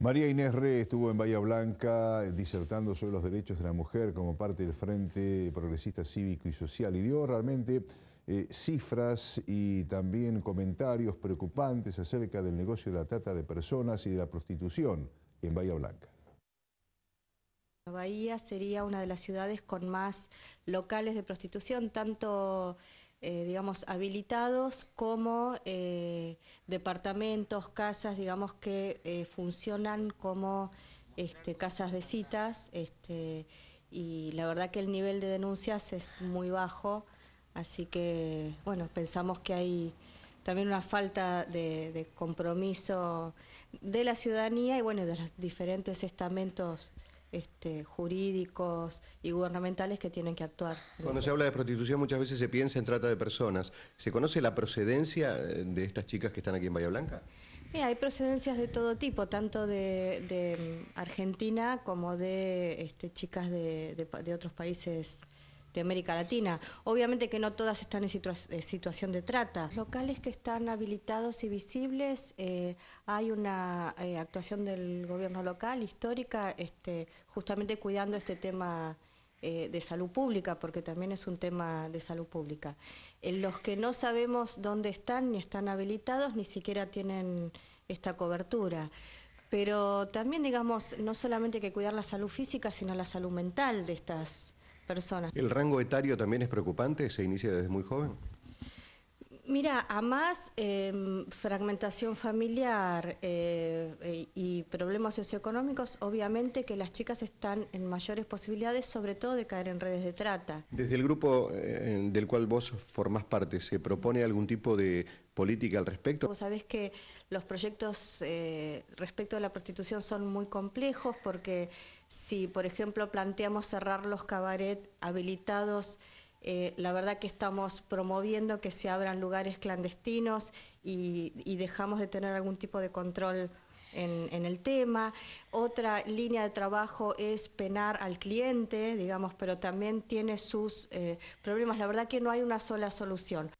María Inés Re estuvo en Bahía Blanca eh, disertando sobre los derechos de la mujer como parte del Frente Progresista Cívico y Social y dio realmente eh, cifras y también comentarios preocupantes acerca del negocio de la trata de personas y de la prostitución en Bahía Blanca. Bahía sería una de las ciudades con más locales de prostitución, tanto eh, digamos, habilitados como eh, departamentos, casas, digamos, que eh, funcionan como este, casas de citas, este, y la verdad que el nivel de denuncias es muy bajo, así que, bueno, pensamos que hay también una falta de, de compromiso de la ciudadanía y, bueno, de los diferentes estamentos este, jurídicos y gubernamentales que tienen que actuar. Cuando se habla de prostitución muchas veces se piensa en trata de personas. ¿Se conoce la procedencia eh, de estas chicas que están aquí en Bahía Blanca? Eh, hay procedencias de todo tipo, tanto de, mm, Argentina como de este, chicas de otros países de América Latina. Obviamente que no todas están en eh, situación de trata. locales que están habilitados y visibles, eh, hay una eh, actuación del gobierno local histórica, este, justamente cuidando este tema de salud pública, porque también es un tema de salud pública. los que no sabemos dónde están, ni están habilitados, ni siquiera tienen esta cobertura pero también, digamos, no solamente hay que cuidar la salud física, sino la salud mental de estas ¿El rango etario también es preocupante? ¿Se inicia desde muy joven? Mira, a más em, fragmentación familiar eh, eh, y problemas socioeconómicos, obviamente que las chicas están en mayores posibilidades, sobre todo de caer en redes de trata. Desde el grupo eh, del cual vos formás parte, ¿se propone algún tipo de política al respecto? Vos sabés que los proyectos respecto a la prostitución son muy complejos porque si, por ejemplo, planteamos cerrar los cabaret habilitados eh, la verdad que estamos promoviendo que se abran lugares clandestinos y, dejamos de tener algún tipo de control en, el tema. Otra línea de trabajo es penar al cliente, digamos, pero también tiene sus eh, problemas. La verdad que no hay una sola solución.